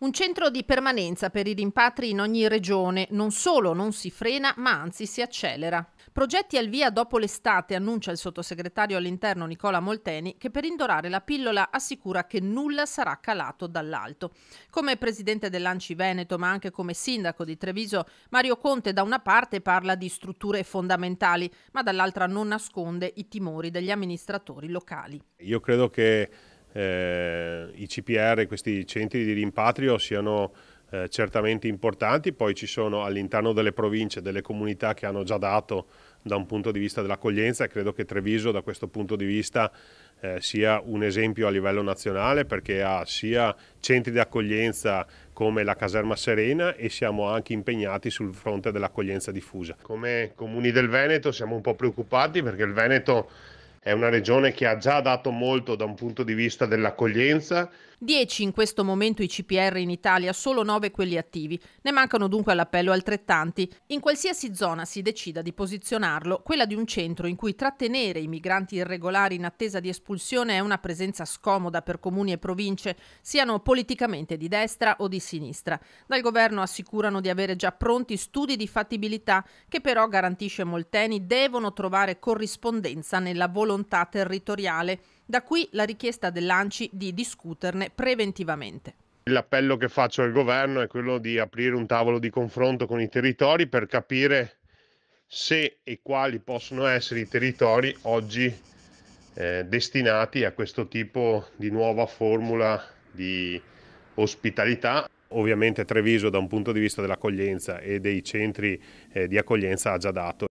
Un centro di permanenza per i rimpatri in ogni regione non solo non si frena, ma anzi si accelera. Progetti al via dopo l'estate, annuncia il sottosegretario all'interno Nicola Molteni, che per indorare la pillola assicura che nulla sarà calato dall'alto. Come presidente dell'Anci Veneto, ma anche come sindaco di Treviso, Mario Conte da una parte parla di strutture fondamentali, ma dall'altra non nasconde i timori degli amministratori locali. Io credo che eh, i CPR, questi centri di rimpatrio siano eh, certamente importanti, poi ci sono all'interno delle province delle comunità che hanno già dato da un punto di vista dell'accoglienza e credo che Treviso da questo punto di vista eh, sia un esempio a livello nazionale perché ha sia centri di accoglienza come la caserma Serena e siamo anche impegnati sul fronte dell'accoglienza diffusa. Come comuni del Veneto siamo un po' preoccupati perché il Veneto è una regione che ha già dato molto da un punto di vista dell'accoglienza. 10 in questo momento i CPR in Italia, solo 9 quelli attivi. Ne mancano dunque all'appello altrettanti. In qualsiasi zona si decida di posizionarlo, quella di un centro in cui trattenere i migranti irregolari in attesa di espulsione è una presenza scomoda per comuni e province, siano politicamente di destra o di sinistra. Dal governo assicurano di avere già pronti studi di fattibilità che però garantisce Molteni devono trovare corrispondenza nella volontà volontà territoriale. Da qui la richiesta dell'ANCI di discuterne preventivamente. L'appello che faccio al governo è quello di aprire un tavolo di confronto con i territori per capire se e quali possono essere i territori oggi eh, destinati a questo tipo di nuova formula di ospitalità. Ovviamente Treviso da un punto di vista dell'accoglienza e dei centri eh, di accoglienza ha già dato